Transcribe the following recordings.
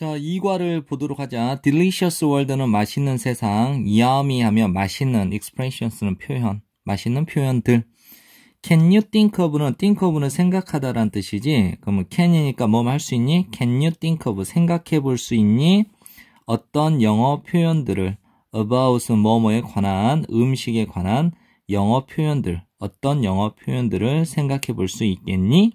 자, 2과를 보도록 하자. Delicious World는 맛있는 세상, Yummy 하면 맛있는, Expressions는 표현, 맛있는 표현들. Can you think of는, think of는 생각하다라는 뜻이지. 그러면 can이니까 뭐 할 수 있니? Can you think of, 생각해 볼 수 있니? 어떤 영어 표현들을, about은 뭐뭐에 관한, 음식에 관한 영어 표현들, 어떤 영어 표현들을 생각해 볼 수 있겠니?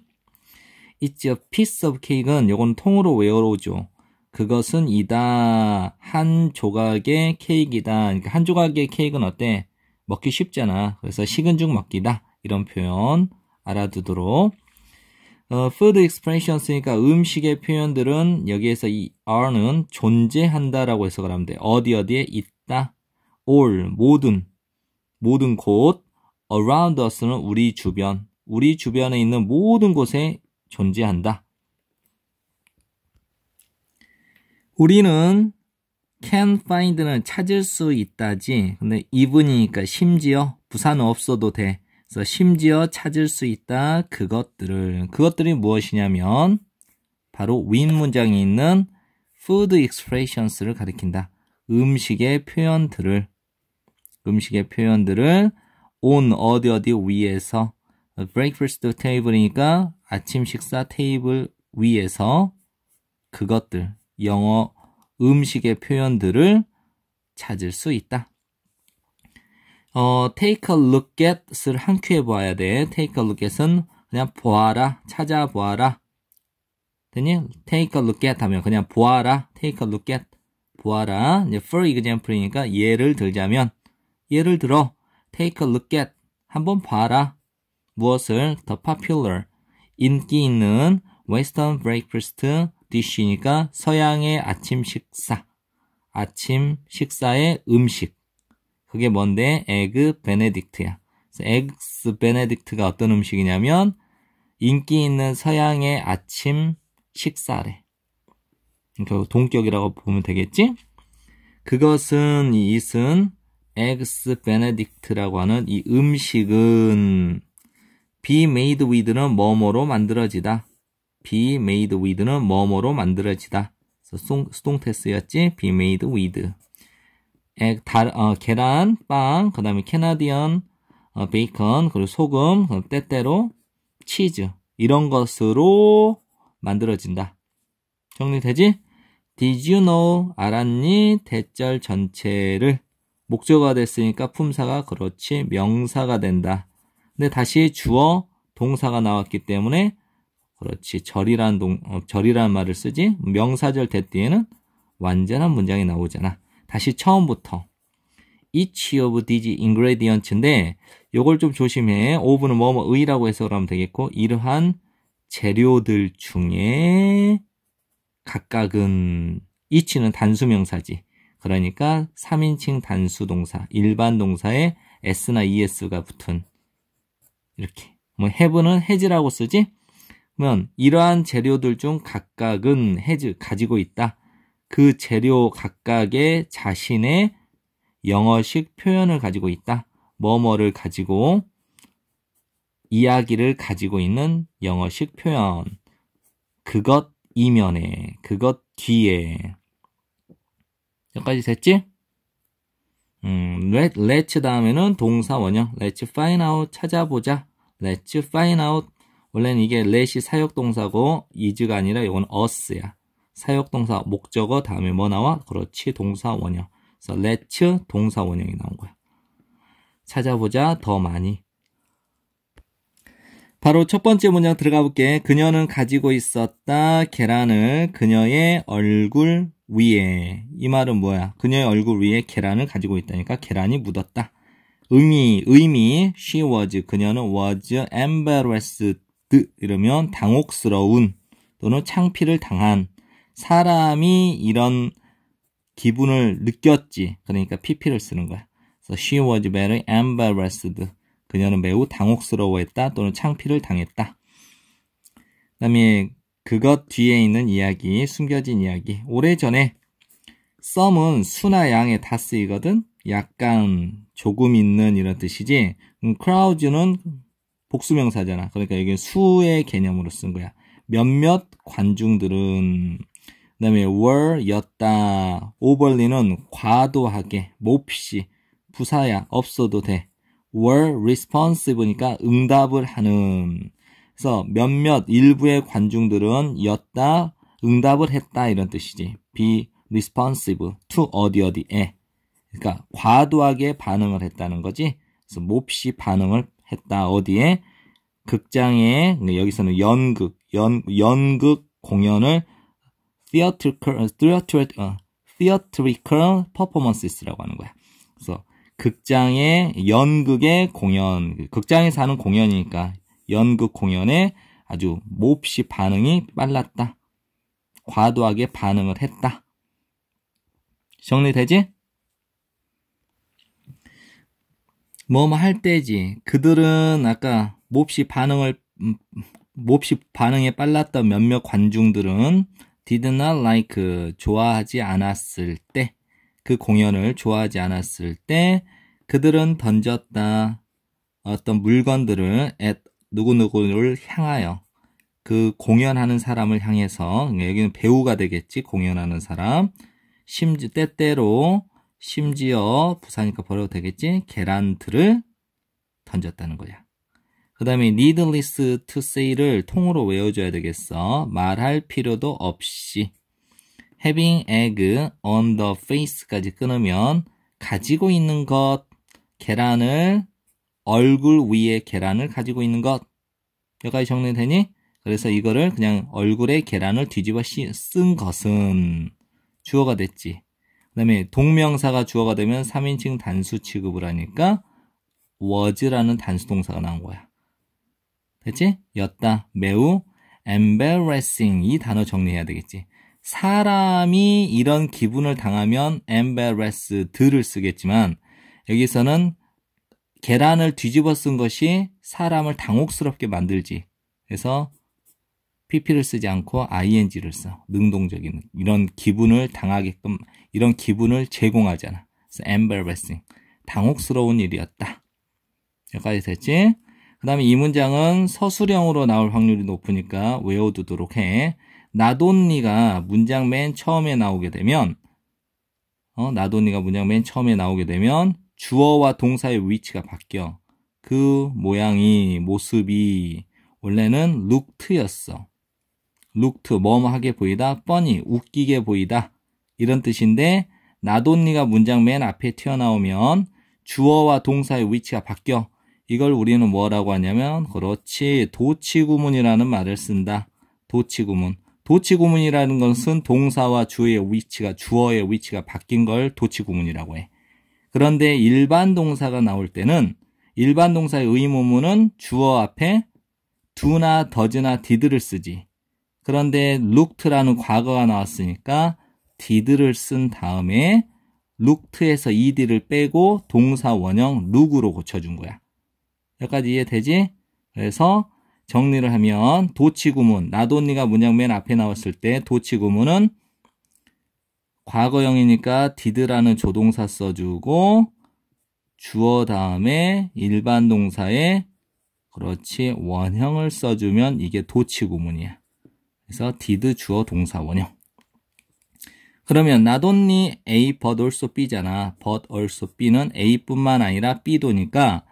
It's a piece of cake은 요건 통으로 외워오죠. 그것은 이다. 한 조각의 케이크이다. 그러니까 한 조각의 케이크는 어때? 먹기 쉽잖아. 그래서 식은 죽 먹기다. 이런 표현 알아두도록. 어, food expression 쓰니까 음식의 표현들은 여기에서 이 are는 존재한다라고 해석을 하면 돼. 어디 어디에 있다. all 모든 모든 곳 around us는 우리 주변 우리 주변에 있는 모든 곳에 존재한다. 우리는 can find는 찾을 수 있다지. 근데 이분이니까 심지어 부산 없어도 돼. 그래서 심지어 찾을 수 있다. 그것들을. 그것들이 무엇이냐면 바로 윈 문장이 있는 food expressions를 가리킨다. 음식의 표현들을 음식의 표현들을 on 어디 어디 위에서 breakfast table이니까 아침 식사 테이블 위에서 그것들 영어 음식의 표현들을 찾을 수 있다. 어, take a look at을 한 큐에 봐야 돼. take a look at은 그냥 보아라, 찾아보아라. 되니? take a look at 하면 그냥 보아라, take a look at, 보아라. 이제 for example이니까 예를 들자면, 예를 들어, take a look at, 한번 봐라. 무엇을? the popular, 인기 있는 western breakfast, 디쉬니까 서양의 아침 식사. 아침 식사의 음식. 그게 뭔데? 에그 베네딕트야. 에그 스 베네딕트가 어떤 음식이냐면 인기 있는 서양의 아침 식사래. 결국 동격이라고 보면 되겠지? 그것은 이 이슨 엑스 베네딕트라고 하는 이 음식은 비메이드 위드는 뭐뭐로 만들어지다. be made with는 뭐뭐로 만들어지다. 그래 수동태스였지 be made with. 액, 달, 어, 계란, 빵, 그 다음에 캐나디언, 어, 베이컨, 그리고 소금, 어, 때때로 치즈 이런 것으로 만들어진다. 정리되지? Did you know? 알았니? 대절 전체를 목적어가 됐으니까 품사가 그렇지 명사가 된다. 근데 다시 주어 동사가 나왔기 때문에 그렇지. 절이란 동, 어, 절이란 말을 쓰지. 명사절 대뒤에는 완전한 문장이 나오잖아. 다시 처음부터. each of these ingredients인데 요걸 좀 조심해. 오분은 뭐뭐의라고 해서 그러면 되겠고 이러한 재료들 중에 각각은 each는 단수 명사지. 그러니까 3인칭 단수 동사, 일반 동사에 s나 es가 붙은 이렇게. 뭐 have는 h a v 라고 쓰지 면 이러한 재료들 중 각각은 해즈 가지고 있다. 그 재료 각각의 자신의 영어식 표현을 가지고 있다. 뭐뭐를 가지고 이야기를 가지고 있는 영어식 표현. 그것 이면에, 그것 뒤에. 여기까지 됐지? 음, let, let's 다음에는 동사 원형. let's find out 찾아보자. let's find out 원래는 이게 let이 사역동사고 is가 아니라 이건 us야. 사역동사 목적어 다음에 뭐 나와? 그렇지 동사 원형. 그래서 l e t 동사 원형이 나온 거야. 찾아보자 더 많이. 바로 첫 번째 문장 들어가 볼게. 그녀는 가지고 있었다 계란을 그녀의 얼굴 위에. 이 말은 뭐야? 그녀의 얼굴 위에 계란을 가지고 있다니까 계란이 묻었다. 의미, 의미, she was, 그녀는 was embarrassed 으 그 이러면 당혹스러운 또는 창피를 당한 사람이 이런 기분을 느꼈지. 그러니까 PP를 쓰는 거야. So she was very embarrassed. 그녀는 매우 당혹스러워했다 또는 창피를 당했다. 그 다음에 그것 뒤에 있는 이야기, 숨겨진 이야기. 오래전에 썸은 수나 양에 다 쓰이거든. 약간 조금 있는 이런 뜻이지. 크라우즈는 복수명사잖아. 그러니까 이게 수의 개념으로 쓴 거야. 몇몇 관중들은 그 다음에 were 였다. 오벌리는 과도하게 몹시 부사야 없어도 돼. were responsive니까 응답을 하는 그래서 몇몇 일부의 관중들은 였다 응답을 했다 이런 뜻이지. be responsive to 어디 어디에. 그러니까 과도하게 반응을 했다는 거지. 그래서 몹시 반응을 했다. 어디에? 극장에 네, 여기서는 연극, 연 연극 공연을 theatrical theatrical t 어, h e a t r i c a performances라고 하는 거야. 그래서 극장의 연극의 공연, 극장에서 하는 공연이니까 연극 공연에 아주 몹시 반응이 빨랐다. 과도하게 반응을 했다. 정리되지? 뭐뭐 할 때지. 그들은 아까 몹시 반응을 음, 몹시 반응에 빨랐던 몇몇 관중들은 did not like 좋아하지 않았을 때 그 공연을 좋아하지 않았을 때 그들은 던졌다 어떤 물건들을 at 누구누구를 향하여 그 공연하는 사람을 향해서 여기는 배우가 되겠지 공연하는 사람 심지 때때로 심지어 부사니까 버려도 되겠지? 계란트를 던졌다는 거야. 그 다음에 needless to say를 통으로 외워줘야 되겠어. 말할 필요도 없이. having egg on the face까지 끊으면 가지고 있는 것, 계란을, 얼굴 위에 계란을 가지고 있는 것. 여기까지 정리되니? 그래서 이거를 그냥 얼굴에 계란을 뒤집어 쓴 것은 주어가 됐지. 그다음에 동명사가 주어가 되면 3인칭 단수 취급을 하니까 was라는 단수 동사가 나온 거야. 됐지? 였다. 매우 embarrassing 이 단어 정리해야 되겠지. 사람이 이런 기분을 당하면 embarrassed를 쓰겠지만 여기서는 계란을 뒤집어 쓴 것이 사람을 당혹스럽게 만들지. 그래서 pp를 쓰지 않고 ing를 써. 능동적인 이런 기분을 당하게끔 이런 기분을 제공하잖아. embarrassing. 당혹스러운 일이었다. 여기까지 됐지? 그 다음에 이 문장은 서술형으로 나올 확률이 높으니까 외워두도록 해. 나돈니가 문장 맨 처음에 나오게 되면 어, 나돈니가 문장 맨 처음에 나오게 되면 주어와 동사의 위치가 바뀌어. 그 모양이, 모습이 원래는 looked 였어. looked, 뭐뭐하게 보이다, funny, 웃기게 보이다. 이런 뜻인데 나돈니가 문장 맨 앞에 튀어나오면 주어와 동사의 위치가 바뀌어 이걸 우리는 뭐라고 하냐면 그렇지 도치구문이라는 말을 쓴다. 도치구문. 도치구문이라는 것은 동사와 주의 위치가 주어의 위치가 바뀐 걸 도치구문이라고 해. 그런데 일반 동사가 나올 때는 일반 동사의 의문문은 주어 앞에 두나더즈나디드를 쓰지. 그런데 looked라는 과거가 나왔으니까 did를 쓴 다음에 looked에서 ed를 빼고 동사 원형 look으로 고쳐준 거야. 여기까지 이해되지? 그래서 정리를 하면 도치 구문, 나도 언니가 문장 맨 앞에 나왔을 때 도치 구문은 과거형이니까 did라는 조동사 써주고 주어 다음에 일반 동사에 그렇지 원형을 써주면 이게 도치 구문이야. 그래서 did 주어 동사 원형. 그러면 not only A but also B잖아. but also B는 A뿐만 아니라 B도니까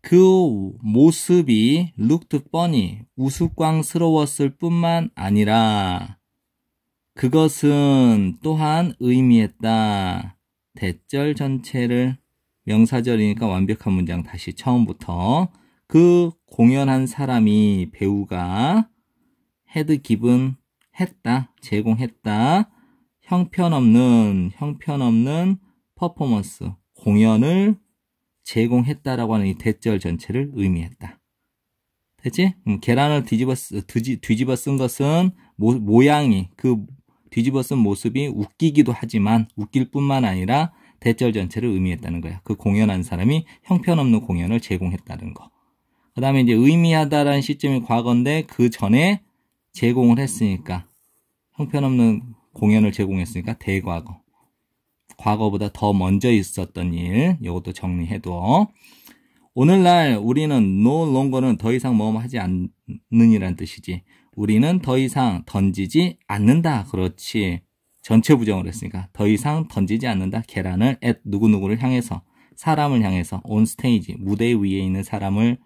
그 모습이 looked funny, 우스꽝스러웠을 뿐만 아니라 그것은 또한 의미했다. 대절 전체를 명사절이니까 완벽한 문장 다시 처음부터 그 공연한 사람이 배우가 헤드 기분 했다, 제공했다. 형편없는 형편없는 퍼포먼스 공연을 제공했다라고 하는 이 대절 전체를 의미했다. 됐지? 음, 계란을 뒤집어, 뒤지, 뒤집어 쓴 것은 모, 양이그 뒤집어 쓴 모습이 웃기기도 하지만 웃길 뿐만 아니라 대절 전체를 의미했다는 거야. 그 공연한 사람이 형편없는 공연을 제공했다는 거. 그 다음에 이제 의미하다라는 시점이 과거인데 그 전에 제공을 했으니까 형편없는 공연을 제공했으니까 대과거. 과거보다 더 먼저 있었던 일, 이것도 정리해둬. 오늘날 우리는 no longer는 더 이상 뭐뭐 하지 않는이란 뜻이지. 우리는 더 이상 던지지 않는다. 그렇지. 전체 부정을 했으니까 더 이상 던지지 않는다. 계란을 at 누구누구를 향해서 사람을 향해서 온 스테이지 무대 위에 있는 사람을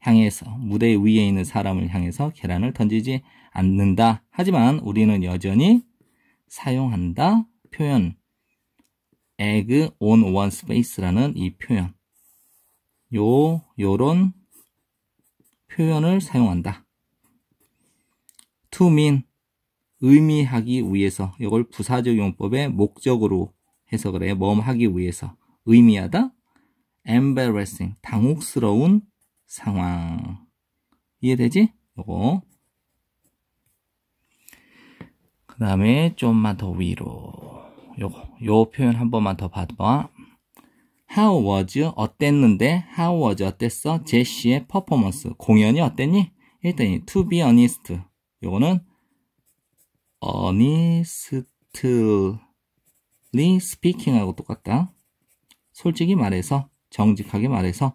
향해서 무대 위에 있는 사람을 향해서 계란을 던지지 않는다. 하지만 우리는 여전히 사용한다 표현 egg on one space라는 이 표현 요 요런 표현을 사용한다 to mean 의미하기 위해서 이걸 부사적 용법의 목적으로 해석을 해요 뭐 하기 위해서 의미하다 embarrassing 당혹스러운 상황 이해되지? 요거 그 다음에 좀만 더 위로 요거 요 표현 한 번만 더 봐봐 How was you? 어땠는데 How was you? 어땠어 제시의 퍼포먼스 공연이 어땠니? 일단 to be honest 요거는 honestly speaking하고 똑같다 솔직히 말해서 정직하게 말해서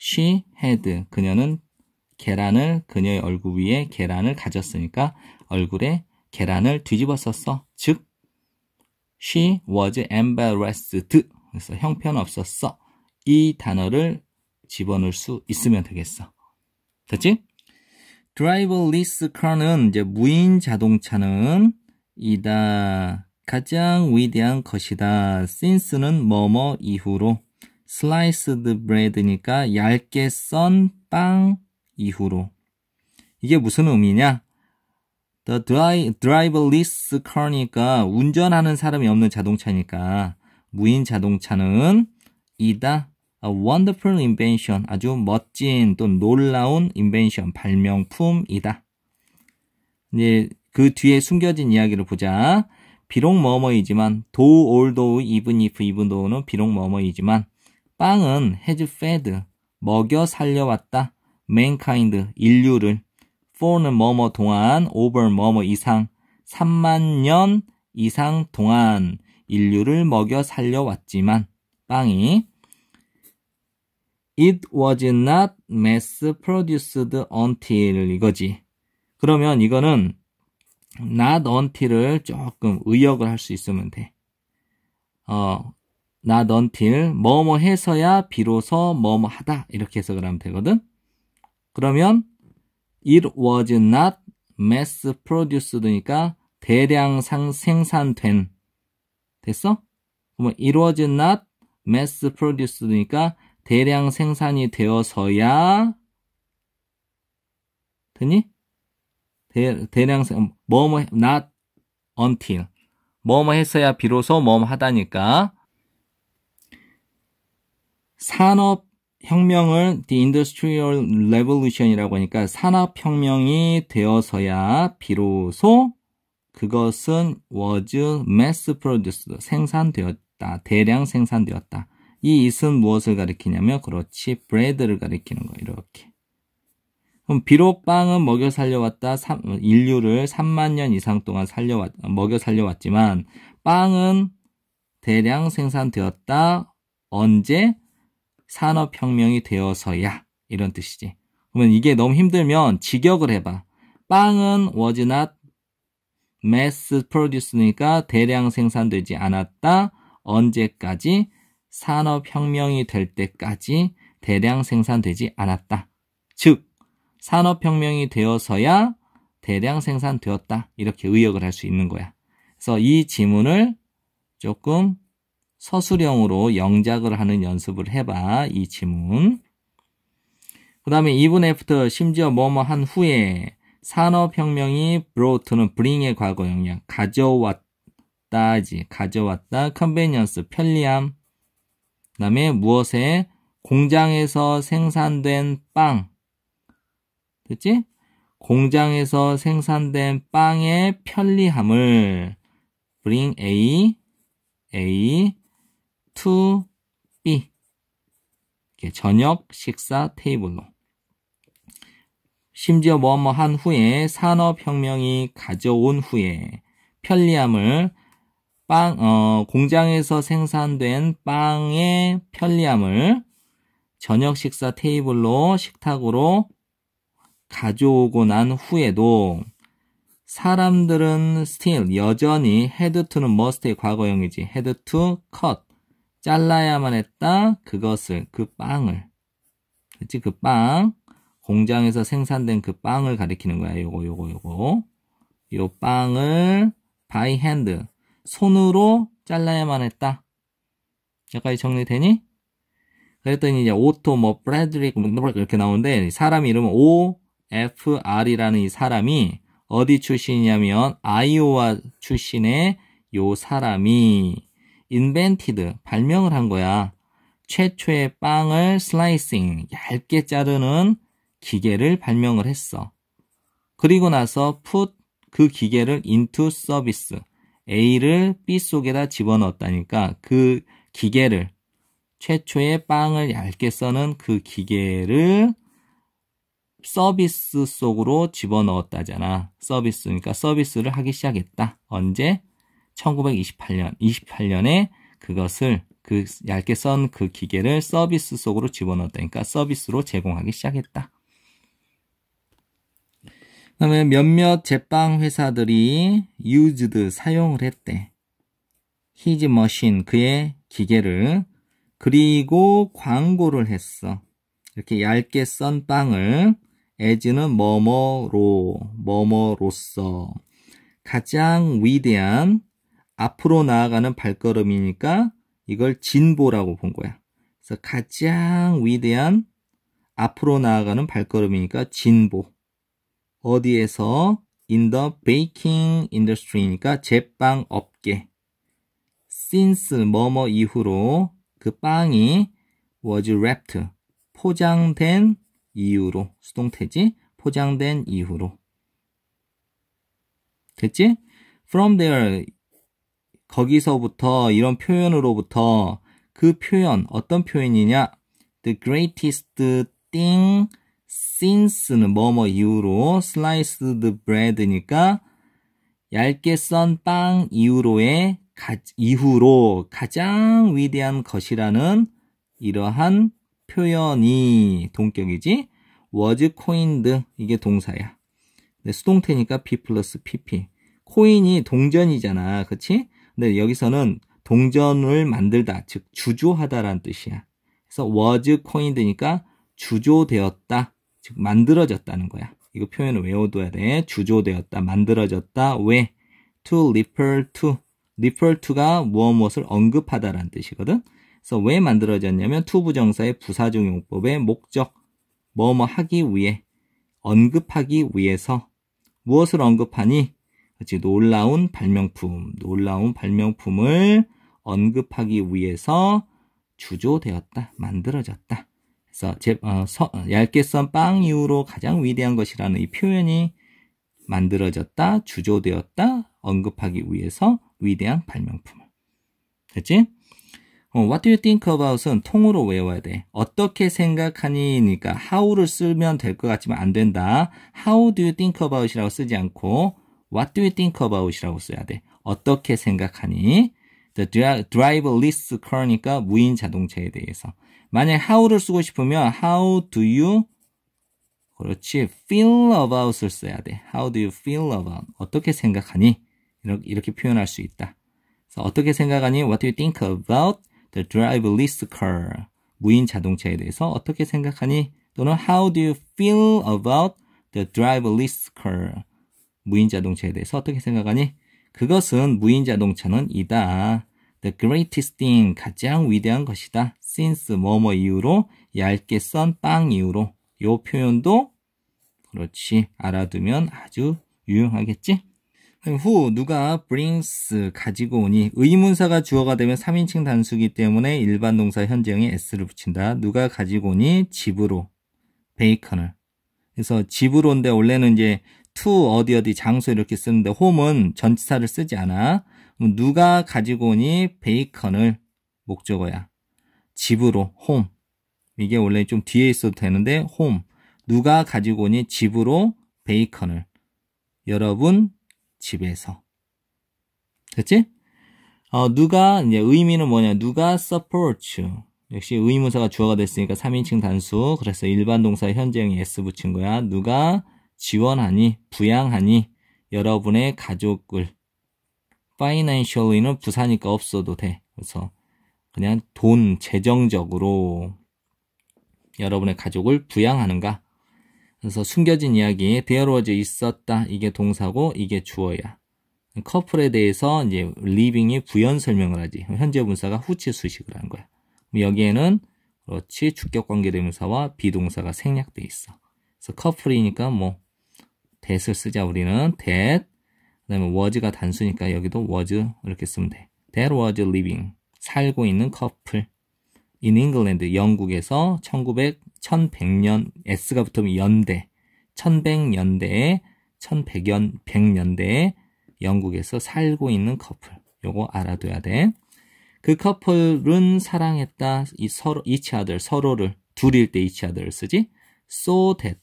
she had 그녀는 계란을 그녀의 얼굴 위에 계란을 가졌으니까 얼굴에 계란을 뒤집었었어 즉, she was embarrassed. 그래서 형편없었어. 이 단어를 집어넣을 수 있으면 되겠어. 됐지? driverless car는 이제 무인 자동차는 이다 가장 위대한 것이다. since는 뭐뭐 이후로 sliced bread니까 얇게 썬 빵 이후로 이게 무슨 의미냐? The dri, driverless car니까 운전하는 사람이 없는 자동차니까 무인 자동차는 이다 A wonderful invention 아주 멋진 또 놀라운 invention 발명품이다. 이제 그 뒤에 숨겨진 이야기를 보자. 비록 머머이지만 do, although, even if, even though는 비록 머머이지만 빵은 has fed 먹여 살려왔다. mankind 인류를 for는 뭐뭐 동안, over 뭐뭐 이상, 3만 년 이상 동안 인류를 먹여 살려왔지만 빵이 It was not mass produced until 이거지. 그러면 이거는 not until을 조금 의역을 할 수 있으면 돼. 어, not until 뭐뭐 해서야 비로소 뭐뭐 하다 이렇게 해석을 하면 되거든. 그러면 It was not mass produced니까 대량 생산된. 됐어? 그러면 it was not mass produced니까 대량 생산이 되어서야 되니? 대, 대량 생, 뭐뭐, not until. 뭐뭐 했어야 비로소 뭐뭐 하다니까. 산업 혁명을 the industrial revolution이라고 하니까 산업혁명이 되어서야 비로소 그것은 was mass produced 생산되었다. 대량 생산되었다. 이 is은 무엇을 가리키냐면 그렇지 bread를 가리키는 거 이렇게. 그럼 비록 빵은 먹여 살려왔다. 인류를 3만 년 이상 동안 살려왔 먹여 살려왔지만 빵은 대량 생산되었다. 언제 산업혁명이 되어서야 이런 뜻이지. 그러면 이게 너무 힘들면 직역을 해봐. 빵은 was not mass produced니까 대량 생산되지 않았다. 언제까지? 산업혁명이 될 때까지 대량 생산되지 않았다. 즉, 산업혁명이 되어서야 대량 생산되었다. 이렇게 의역을 할 수 있는 거야. 그래서 이 지문을 조금 서술형으로 영작을 하는 연습을 해봐. 이 지문. 그 다음에 even after, 심지어 뭐뭐 한 후에 산업혁명이 brought는 bring의 과거 영향, 가져왔다지, 가져왔다, convenience, 편리함, 그 다음에 무엇에 공장에서 생산된 빵, 됐지? 공장에서 생산된 빵의 편리함을 bring a, a, to be 저녁 식사 테이블로 심지어 뭐뭐 뭐 한 후에 산업혁명이 가져온 후에 편리함을 빵, 어, 공장에서 생산된 빵의 편리함을 저녁 식사 테이블로 식탁으로 가져오고 난 후에도 사람들은 still 여전히 head to는 must의 과거형이지 head to cut 잘라야만 했다. 그것을, 그 빵을. 그치, 그 빵. 공장에서 생산된 그 빵을 가리키는 거야. 요거, 요거, 요거. 요 빵을 by hand. 손으로 잘라야만 했다. 여기까지 정리되니? 그랬더니 이제 오토 뭐 브래드릭 뭐, 뭐, 이렇게 나오는데 사람 이름은 OFR이라는 이 사람이 어디 출신이냐면 아이오와 출신의 요 사람이 invented, 발명을 한 거야. 최초의 빵을 슬라이싱, 얇게 자르는 기계를 발명을 했어. 그리고 나서 put 그 기계를 into service, A를 B 속에다 집어넣었다니까 그 기계를 최초의 빵을 얇게 써는 그 기계를 서비스 속으로 집어넣었다잖아. 서비스니까 서비스를 하기 시작했다. 언제? 1928년, 28년에 그것을 그 얇게 썬 그 기계를 서비스 속으로 집어넣었다니까 서비스로 제공하기 시작했다. 그다음에 몇몇 제빵 회사들이 used 사용을 했대. his machine 그의 기계를 그리고 광고를 했어. 이렇게 얇게 썬 빵을 as는 뭐뭐로 뭐뭐로서 가장 위대한 앞으로 나아가는 발걸음이니까 이걸 진보라고 본 거야. 그래서 가장 위대한 앞으로 나아가는 발걸음이니까 진보. 어디에서? in the baking industry니까 제빵 업계. since 뭐뭐 이후로 그 빵이 was wrapped 포장된 이후로 수동태지 포장된 이후로 됐지? from there 거기서부터 이런 표현으로부터 그 표현 어떤 표현이냐? The greatest thing since는 뭐뭐 이후로 sliced bread니까 얇게 썬 빵 이후로의 가, 이후로 가장 위대한 것이라는 이러한 표현이 동격이지 was coined 이게 동사야. 수동태니까 b 플러스 pp. 코인이 동전이잖아. 그치? 근데 네, 여기서는 동전을 만들다, 즉 주조하다라는 뜻이야. 그래서 was coined니까 주조되었다, 즉 만들어졌다는 거야. 이거 표현을 외워둬야 돼. 주조되었다, 만들어졌다, 왜? to refer to. refer to가 무엇 무엇을 언급하다라는 뜻이거든. 그래서 왜 만들어졌냐면 to 부정사의 부사중 용법의 목적, 뭐 뭐 하기 위해, 언급하기 위해서 무엇을 언급하니? 그치? 놀라운 발명품, 놀라운 발명품을 언급하기 위해서 주조되었다, 만들어졌다. 그래서 제, 어, 서, 얇게 썬 빵 이후로 가장 위대한 것이라는 이 표현이 만들어졌다, 주조되었다, 언급하기 위해서 위대한 발명품을. 됐지? 어, what do you think about은 통으로 외워야 돼. 어떻게 생각하니니까 how를 쓰면 될 것 같지만 안 된다. How do you think about이라고 쓰지 않고 What do you think about이라고 써야 돼. 어떻게 생각하니? The driverless car니까 무인 자동차에 대해서. 만약 how를 쓰고 싶으면 how do you 그렇지 feel about을 써야 돼. How do you feel about? 어떻게 생각하니? 이렇게, 이렇게 표현할 수 있다. 그래서 어떻게 생각하니? What do you think about the driverless car? 무인 자동차에 대해서 어떻게 생각하니? 또는 How do you feel about the driverless car? 무인 자동차에 대해서 어떻게 생각하니? 그것은 무인 자동차는 이다. The greatest thing, 가장 위대한 것이다. Since 뭐뭐 이후로, 얇게 썬 빵 이후로. 요 표현도 그렇지. 알아두면 아주 유용하겠지? 후 누가 brings 가지고 오니 의문사가 주어가 되면 3인칭 단수기 때문에 일반 동사 현재형에 s를 붙인다. 누가 가지고 오니 집으로 베이컨을. 그래서 집으로인데 원래는 이제 to 어디 어디 장소 이렇게 쓰는데 홈은 전치사를 쓰지 않아. 누가 가지고 오니 베이컨을 목적어야. 집으로 홈. 이게 원래 좀 뒤에 있어도 되는데 홈. 누가 가지고 오니 집으로 베이컨을. 여러분 집에서. 됐지? 어, 누가 이제 의미는 뭐냐? 누가 support you. 역시 의문사가 주어가 됐으니까 3인칭 단수. 그래서 일반 동사 현재형에 s 붙인 거야. 누가 지원하니 부양하니 여러분의 가족을 financially는 부사니까 없어도 돼. 그래서 그냥 돈 재정적으로 여러분의 가족을 부양하는가. 그래서 숨겨진 이야기에 t 어 e r e 있었다. 이게 동사고 이게 주어야. 커플에 대해서 이제 living이 부연 설명을 하지. 현재 분사가 후치 수식을 한 거야. 여기에는 그렇지 주격 관계대명사와 비동사가 생략돼 있어. 그래서 커플이니까 뭐 that을 쓰자 우리는 that 그 다음에 was가 단수니까 여기도 was 이렇게 쓰면 돼 that was living 살고 있는 커플 in England 영국에서 1900 1100년 s가 붙으면 연대 1100년대에 1100년 100년대에 영국에서 살고 있는 커플 요거 알아둬야 돼. 그 커플은 사랑했다. 이 서로 each other 서로를 둘일 때 each other를 쓰지. so that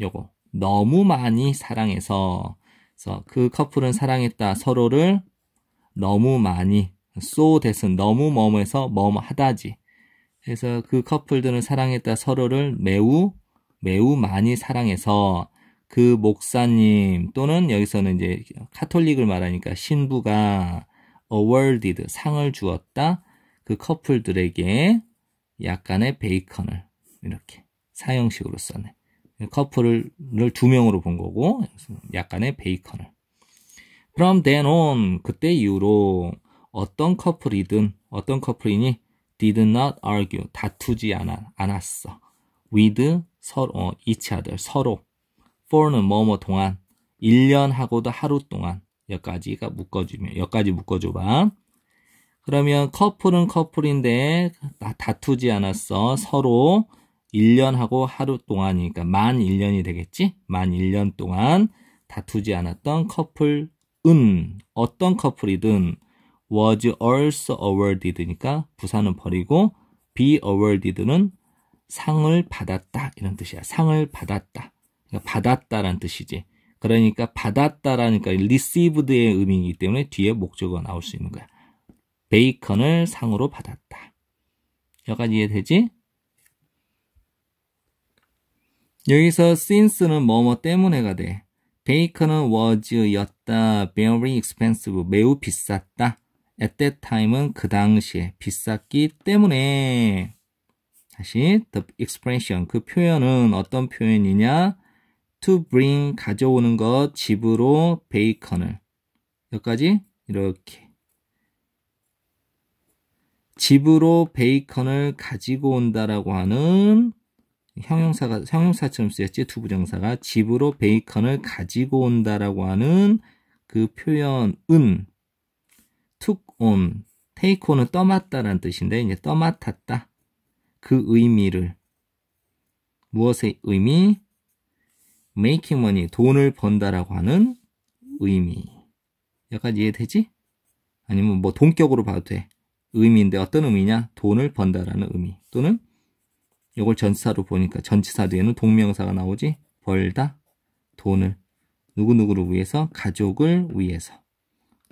요거 너무 많이 사랑해서 그래서 그 커플은 사랑했다 서로를 너무 많이 so 대신 너무 뭐뭐해서 뭐하다지 그래서 그 커플들은 사랑했다 서로를 매우 매우 많이 사랑해서 그 목사님 또는 여기서는 이제 카톨릭을 말하니까 신부가 awarded 상을 주었다 그 커플들에게 약간의 베이컨을 이렇게 사용식으로써네 커플을 두 명으로 본 거고 약간의 베이컨을 From then on 그때 이후로 어떤 커플이든 어떤 커플이니 did not argue 다투지 않아, 않았어 with 서로 어, each other 서로 for는 뭐뭐 동안 1년 하고도 하루 동안 여기까지가 묶어주면 여기까지 묶어줘봐 그러면 커플은 커플인데 다투지 않았어 서로 1년하고 하루 동안이니까 그러니까 만 1년이 되겠지? 만 1년 동안 다투지 않았던 커플은 어떤 커플이든 was also awarded니까 부산은 버리고 be awarded는 상을 받았다 이런 뜻이야. 상을 받았다. 그러니까 받았다라는 뜻이지. 그러니까 받았다라니까 received의 의미이기 때문에 뒤에 목적어 나올 수 있는 거야. 베이컨을 상으로 받았다. 여기까지 이해되지? 여기서 since는 뭐 뭐 때문에가 돼. 베이컨은 was였다. very expensive. 매우 비쌌다. at that time은 그 당시에 비쌌기 때문에 다시 the expression 그 표현은 어떤 표현이냐 to bring 가져오는 것 집으로 베이컨을 여기까지 이렇게 집으로 베이컨을 가지고 온다라고 하는 형용사가 형용사처럼 쓰였지 투부정사가 집으로 베이컨을 가지고 온다라고 하는 그 표현은 took on, take on은 떠맡다라는 뜻인데 이제 떠맡았다 그 의미를 무엇의 의미? making money 돈을 번다라고 하는 의미 여기까지 이해되지? 아니면 뭐 동격으로 봐도 돼 의미인데 어떤 의미냐? 돈을 번다라는 의미 또는 이걸 전치사로 보니까 전치사 뒤에는 동명사가 나오지 벌다 돈을 누구누구를 위해서 가족을 위해서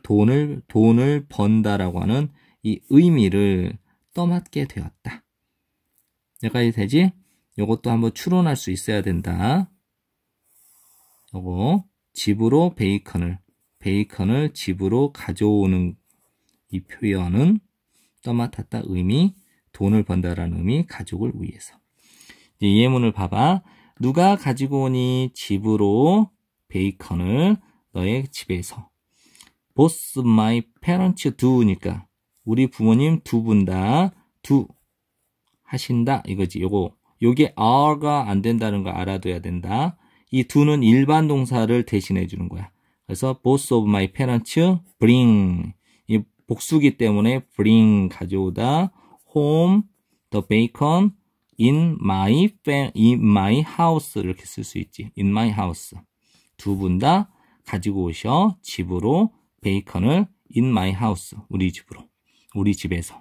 돈을 돈을 번다라고 하는 이 의미를 떠맡게 되었다. 여기까지 되지? 이것도 한번 추론할 수 있어야 된다. 요거 집으로 베이컨을 베이컨을 집으로 가져오는 이 표현은 떠맡았다 의미 돈을 번다라는 의미 가족을 위해서. 이제 이 예문을 봐봐. 누가 가지고 오니 집으로 베이컨을 너의 집에서. 보스 마이 페런츠 두니까 우리 부모님 두 분다두 하신다 이거지 요거 요게 are가 안 된다는 거 알아둬야 된다 이 두는 일반 동사를 대신해 주는 거야 그래서 both of my parents bring 이 복수기 때문에 bring 가져오다 home, the bacon, in my, in my house 이렇게 쓸 수 있지. in my house. 두 분 다 가지고 오셔 집으로 베이컨을 in my house. 우리 집으로. 우리 집에서.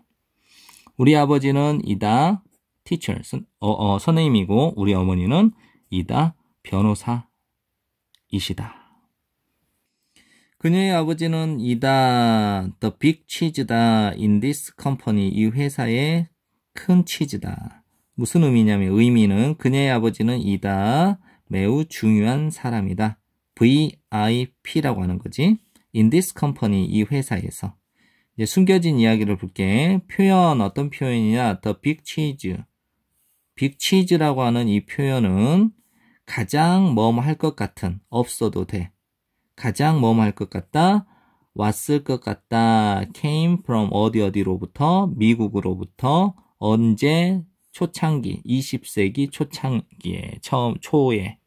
우리 아버지는 이다 teacher, 어, 어, 선생님이고 우리 어머니는 이다 변호사이시다. 그녀의 아버지는 이다, 더 빅 치즈다 인디스 컴퍼니 이 회사의 큰 치즈다. 무슨 의미냐면 의미는 그녀의 아버지는 이다, 매우 중요한 사람이다. VIP라고 하는 거지. 인디스 컴퍼니 이 회사에서. 이제 숨겨진 이야기를 볼게. 표현, 어떤 표현이냐. 더 빅 치즈. 빅 치즈라고 하는 이 표현은 가장 뭐뭐 할것 같은, 없어도 돼. 가장 뭐할 것 같다? 왔을 것 같다. came from 어디 어디로부터 미국으로부터 언제 초창기 20세기 초창기에 처음 초에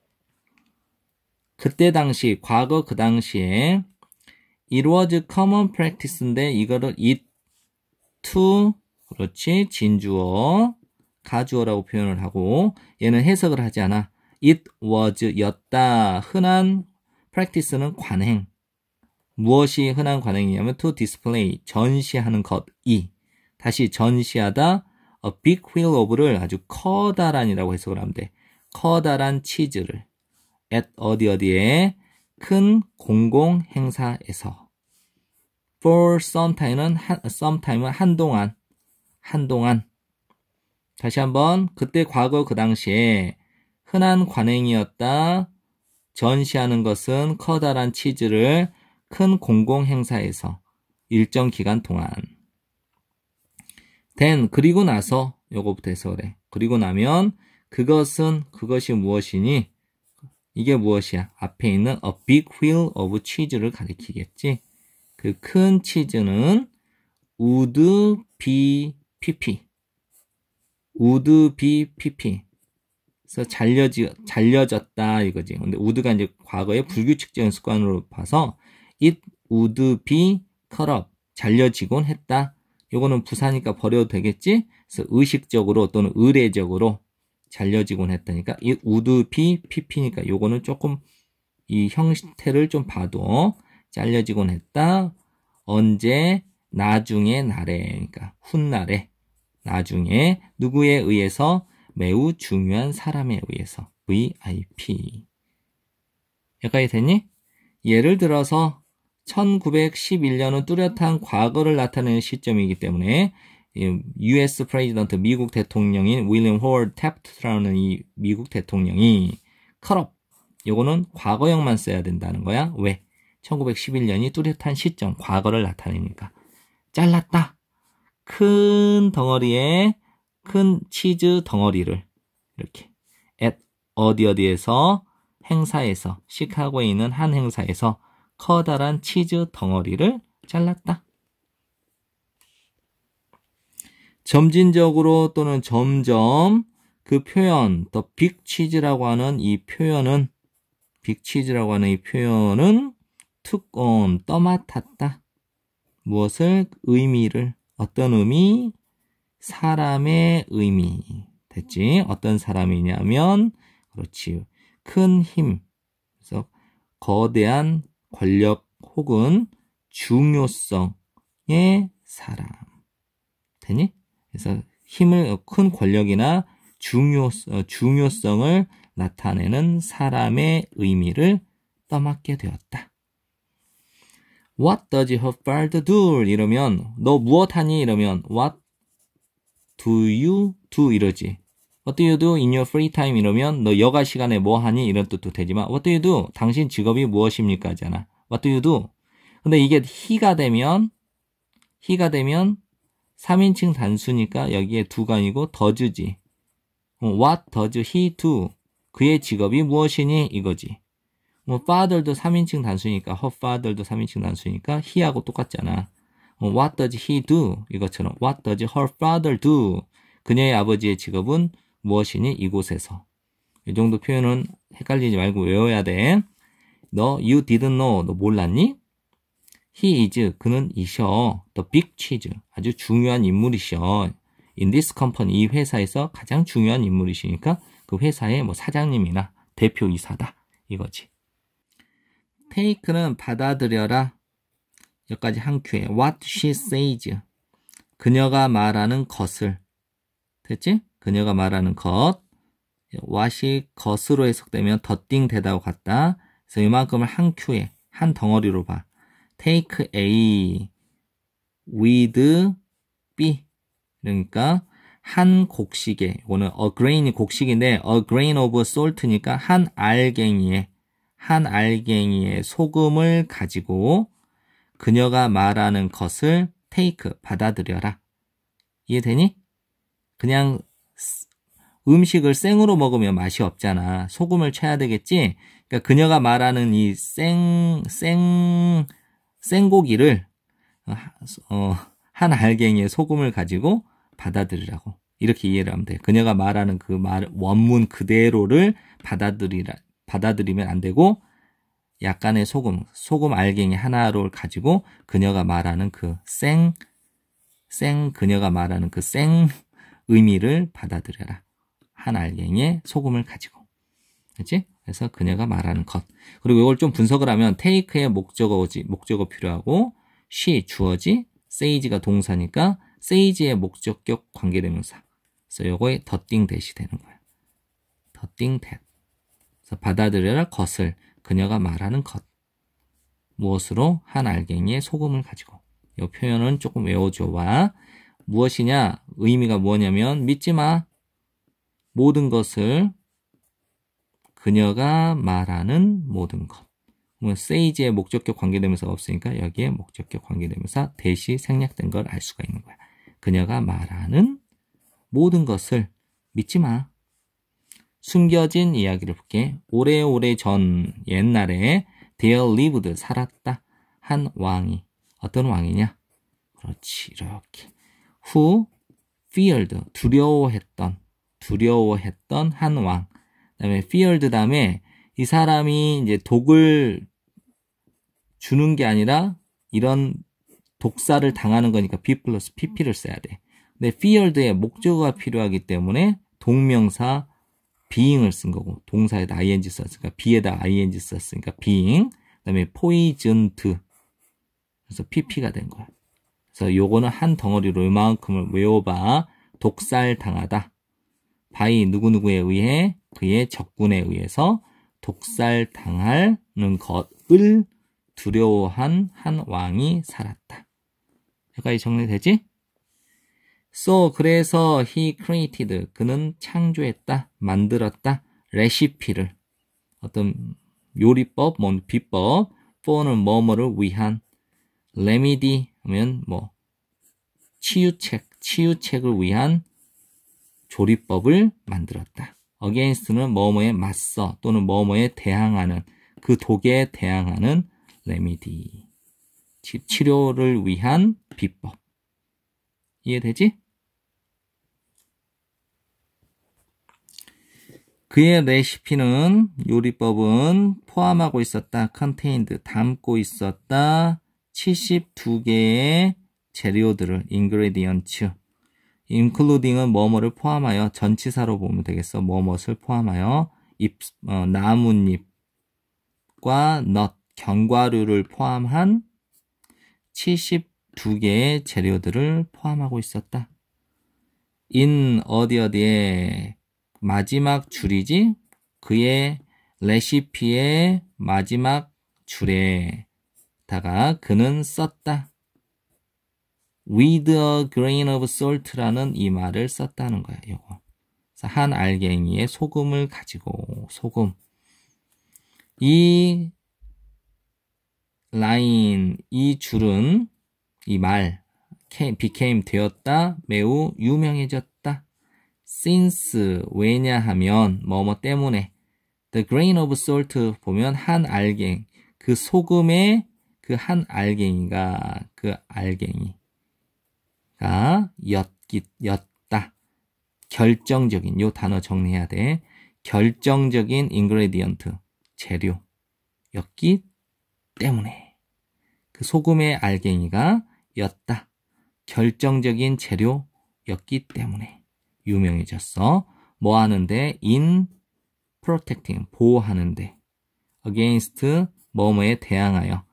그때 당시 과거 그 당시에 it was common practice인데 이거를 it to 그렇지 진주어 가주어라고 표현을 하고 얘는 해석을 하지 않아 it was였다 흔한 practice는 관행. 무엇이 흔한 관행이냐면 to display, 전시하는 것이. 다시 전시하다, a big wheel of를 아주 커다란이라고 해석을 하면 돼. 커다란 치즈를 at 어디 어디에 큰 공공 행사에서 for sometime은 sometime은 한동안 한동안 다시 한번 그때 과거 그 당시에 흔한 관행이었다 전시하는 것은 커다란 치즈를 큰 공공행사에서 일정 기간 동안 then 그리고 나서 요거부터 해서설래 그리고 나면 그것은 그것이 무엇이니 이게 무엇이야 앞에 있는 a big wheel of cheese를 가리키겠지 그 큰 치즈는 would be pp would be pp 그래서 잘려지, 잘려졌다 이거지. 근데 would가 이제 과거의 불규칙적 인습관으로 봐서 it would be cut up. 잘려지곤 했다. 요거는 부사니까 버려도 되겠지? 그래서 의식적으로 또는 의례적으로 잘려지곤 했다니까 이 would be pp니까 요거는 조금 이 형태를 좀 봐도 잘려지곤 했다. 언제 나중에 날에 그러니까 훗날에 나중에 누구에 의해서 매우 중요한 사람에 의해서 VIP. 여기까지 됐니? 예를 들어서 1911년은 뚜렷한 과거를 나타내는 시점이기 때문에 US 프레지던트 미국 대통령인 William h 윌리엄 호월 탭트라는 이 미국 대통령이 컬업 요거는 과거형만 써야 된다는 거야. 왜? 1911년이 뚜렷한 시점, 과거를 나타내니까. 잘랐다. 큰 덩어리에 큰 치즈 덩어리를 이렇게 at 어디 어디에서 행사에서 시카고에 있는 한 행사에서 커다란 치즈 덩어리를 잘랐다. 점진적으로 또는 점점 그 표현, 더 빅치즈라고 하는 이 표현은 빅치즈라고 하는 이 표현은 툭 o 떠맡았다. 무엇을 의미를 어떤 의미 사람의 의미. 됐지? 어떤 사람이냐면, 그렇지. 큰 힘. 그래서 거대한 권력 혹은 중요성의 사람. 되니? 그래서 힘을, 큰 권력이나 중요, 어, 중요성을 나타내는 사람의 의미를 떠맡게 되었다. What does her father do? 이러면 너 무엇하니? 이러면 What do you do 이러지. What do you do in your free time 이러면 너 여가 시간에 뭐 하니 이런 뜻도 되지만 What do you do? 당신 직업이 무엇입니까? 하 잖아. What do you do? 근데 이게 he가 되면 he가 되면 3인칭 단수니까 여기에 두가 아니고 더즈지. 뭐 what does he do? 그의 직업이 무엇이니? 이거지. 뭐 father도 3인칭 단수니까 her father도 3인칭 단수니까 he하고 똑같잖아. 어, what does he do? 이것처럼 What does her father do? 그녀의 아버지의 직업은 무엇이니 이곳에서 이 정도 표현은 헷갈리지 말고 외워야 돼. 너 you didn't know 너 몰랐니? He is 그는 이셔 the big cheese 아주 중요한 인물이셔. In this company 이 회사에서 가장 중요한 인물이시니까 그 회사의 뭐 사장님이나 대표이사다 이거지. Take는 받아들여라 여기까지 한 큐에 what she says 그녀가 말하는 것을 됐지? 그녀가 말하는 것 what이 것으로 해석되면 더띵되다고 같다 그래서 이만큼을 한 큐에 한 덩어리로 봐 take A with B 그러니까 한 곡식에 이거는 a grain이 곡식인데 a grain of salt니까 한 알갱이에 한 알갱이의 소금을 가지고 그녀가 말하는 것을 테이크, 받아들여라. 이해되니? 그냥 음식을 생으로 먹으면 맛이 없잖아. 소금을 쳐야 되겠지? 그러니까 그녀가 말하는 이 생, 생, 생고기를, 어, 어 한 알갱이의 소금을 가지고 받아들이라고. 이렇게 이해를 하면 돼. 그녀가 말하는 그 말, 원문 그대로를 받아들이라, 받아들이면 안 되고, 약간의 소금, 소금 알갱이 하나를 가지고 그녀가 말하는 그 생, 생, 그녀가 말하는 그 생 의미를 받아들여라. 한 알갱이에 소금을 가지고. 그렇지? 그래서 그녀가 말하는 것. 그리고 이걸 좀 분석을 하면 테이크의 목적어지, 목적어 필요하고 she 주어지, 세이지가 동사니까 세이지의 목적격 관계대명사. 그래서 요거에 더띵 대시 되는 거야. 더띵 대. 그래서 받아들여라 것을. 그녀가 말하는 것. 무엇으로 한 알갱이의 소금을 가지고. 이 표현은 조금 외워줘와 무엇이냐 의미가 뭐냐면 믿지 마 모든 것을 그녀가 말하는 모든 것. 세이지의 뭐 목적격 관계되면서가 없으니까 여기에 목적격 관계되면서 대시 생략된 걸 알 수가 있는 거야. 그녀가 말하는 모든 것을 믿지 마. 숨겨진 이야기를 볼게. 오래오래 전 옛날에 데어 리브드 살았다 한 왕이 어떤 왕이냐? 그렇지 이렇게 후 feared 두려워했던 두려워했던 한 왕. 그다음에 feared 다음에 이 사람이 이제 독을 주는 게 아니라 이런 독사를 당하는 거니까 b 플러스 pp를 써야 돼. 근데 feared의 목적어가 필요하기 때문에 동명사 being을 쓴 거고 동사에다 ing 썼으니까 be에다 ing 썼으니까 being 그다음에 poisoned 그래서 pp가 된 거야. 그래서 요거는 한 덩어리로 이만큼을 외워봐 독살당하다 바이 누구누구에 의해 그의 적군에 의해서 독살당하는 것을 두려워한 한 왕이 살았다. 여기까지 정리되지? So 그래서 he created 그는 창조했다, 만들었다. 레시피를 어떤 요리법, 뭐 비법, for는 뭐뭐를 위한 레미디 하면 뭐 치유책, 치유책을 위한 조리법을 만들었다. against는 뭐뭐에 맞서 또는 뭐뭐에 대항하는 그 독에 대항하는 레미디. 치료를 위한 비법. 이해되지? 그의 레시피는 요리법은 포함하고 있었다. 컨테인드 담고 있었다. 72개의 재료들을 인그레디언츠 including은 뭐뭐를 포함하여 전치사로 보면 되겠어. 뭐뭐를 포함하여 잎, 어, 나뭇잎과 넛, 견과류를 포함한 72개의 재료들을 포함하고 있었다. 인 어디 어디에 마지막 줄이지 그의 레시피의 마지막 줄에다가 그는 썼다. with a grain of salt라는 이 말을 썼다는 거야, 요거. 한 알갱이의 소금을 가지고, 소금. 이 라인, 이 줄은, 이 말, became 되었다, 매우 유명해졌다. since 왜냐하면 뭐뭐 때문에 the grain of salt 보면 한 알갱 그 소금의 그 한 알갱이가 그 알갱이가 엿기 였다 결정적인 요 단어 정리해야 돼 결정적인 i n g 인그레 e n t 재료 였기 때문에 그 소금의 알갱이가 였다 결정적인 재료였기 때문에 유명해졌어. 뭐 하는데? in protecting, 보호하는데. against, 뭐뭐에 대항하여.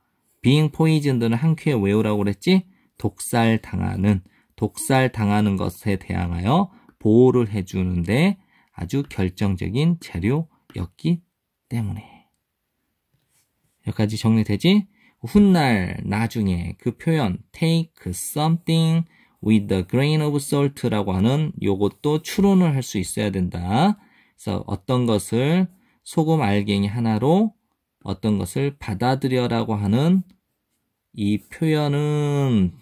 being poisoned는 한 큐에 외우라고 그랬지? 독살 당하는, 독살 당하는 것에 대항하여 보호를 해주는데 아주 결정적인 재료였기 때문에. 여기까지 정리되지? 훗날, 나중에 그 표현 take something with the grain of salt라고 하는 요것도 추론을 할 수 있어야 된다. 그래서 어떤 것을 소금 알갱이 하나로 어떤 것을 받아들여라고 하는 이 표현은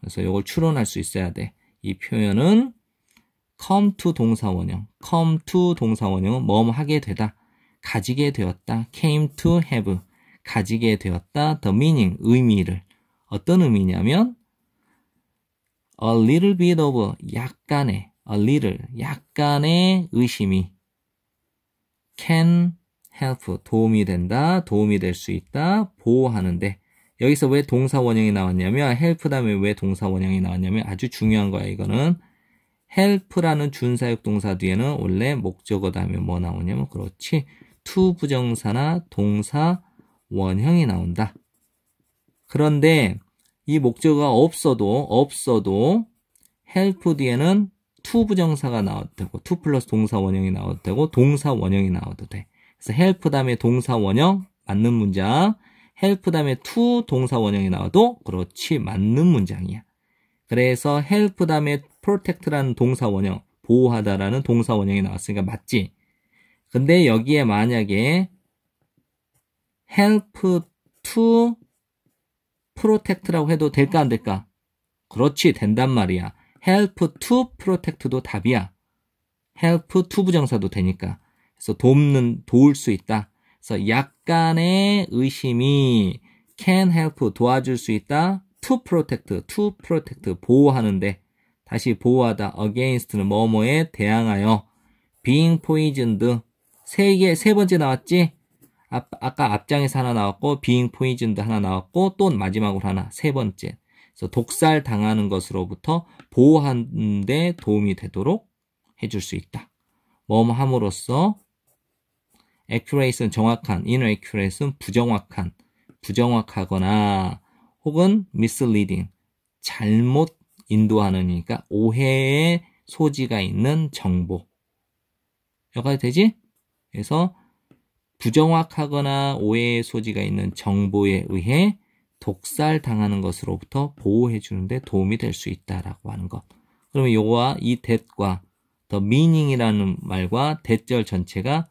그래서 요걸 추론할 수 있어야 돼. 이 표현은 come to 동사원형. come to 동사원형은 뭐 뭐 하게 되다. 가지게 되었다. came to have. 가지게 되었다. the meaning. 의미를. 어떤 의미냐면 a little bit of 약간의 a little 약간의 의심이 can help 도움이 된다 도움이 될 수 있다 보호하는데 여기서 왜 동사 원형이 나왔냐면 help 다음에 왜 동사 원형이 나왔냐면 아주 중요한 거야 이거는 help라는 준사역 동사 뒤에는 원래 목적어 다음에 뭐 나오냐면 그렇지 to 부정사나 동사 원형이 나온다 그런데 이 목적어가 없어도 없어도 help 뒤에는 to 부정사가 나와도 되고 to 플러스 동사 원형이 나와도 되고 동사 원형이 나와도 돼. 그래서 help 다음에 동사 원형 맞는 문장 help 다음에 to 동사 원형이 나와도 그렇지 맞는 문장이야. 그래서 help 다음에 protect라는 동사 원형 보호하다라는 동사 원형이 나왔으니까 맞지. 근데 여기에 만약에 help to 프로텍트라고 해도 될까 안 될까? 그렇지 된단 말이야. help to protect도 답이야. help to 부정사도 되니까. 그래서 돕는 도울 수 있다. 그래서 약간의 의심이 can help 도와줄 수 있다. to protect to protect 보호하는데 다시 보호하다 against는 뭐뭐에 대항하여 being poisoned 세 개 세 번째 나왔지? 아, 아까 앞장에서 하나 나왔고 being p 비잉 포이 e d 하나 나왔고 또 마지막으로 하나 세 번째 그래서 독살 당하는 것으로부터 보호하는데 도움이 되도록 해줄 수 있다. 뭐뭐 함으로써 accurate은 정확한, i n accurate은 부정확한, 부정확하거나 혹은 misleading, 잘못 인도하는 니까 오해의 소지가 있는 정보. 여기까지 되지? 그래서 부정확하거나 오해의 소지가 있는 정보에 의해 독살 당하는 것으로부터 보호해 주는데 도움이 될 수 있다라고 하는 것. 그러면 요거와 이 that과 the meaning이라는 말과 that절 전체가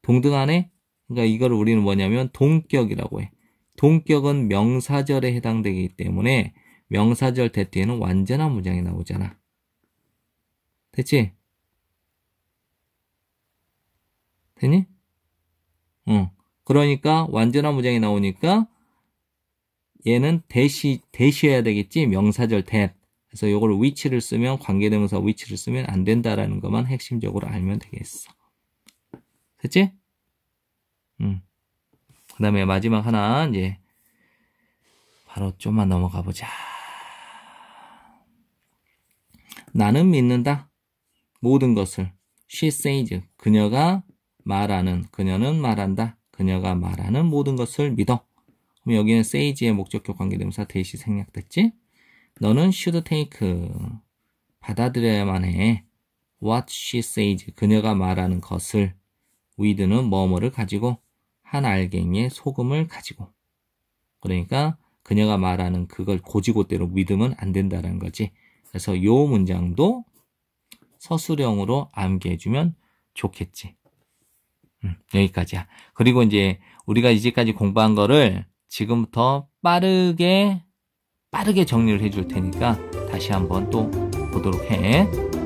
동등하네? 그러니까 이걸 우리는 뭐냐면 동격이라고 해. 동격은 명사절에 해당되기 때문에 명사절 대 뒤에는 완전한 문장이 나오잖아. 됐지? 됐니? 어. 그러니까 완전한 문장이 나오니까 얘는 대시 대시해야 되겠지 명사절 t 그래서 이걸 위치를 쓰면 관계대명사 위치를 쓰면 안 된다라는 것만 핵심적으로 알면 되겠어. 됐지? 음. 그다음에 마지막 하나 이제 바로 좀만 넘어가 보자. 나는 믿는다 모든 것을 she says 그녀가 말하는 그녀는 말한다. 그녀가 말하는 모든 것을 믿어. 그럼 여기는 세이지의 목적격 관계대명사 대시 생략됐지? 너는 should take 받아들여야만 해. what she says 그녀가 말하는 것을 with는 뭐뭐를 가지고 한 알갱이의 소금을 가지고 그러니까 그녀가 말하는 그걸 고지고대로 믿으면 안 된다는 거지. 그래서 요 문장도 서술형으로 암기해주면 좋겠지. 음, 여기까지야. 그리고 이제 우리가 이제까지 공부한 거를 지금부터 빠르게 빠르게 정리를 해줄 테니까 다시 한번 또 보도록 해.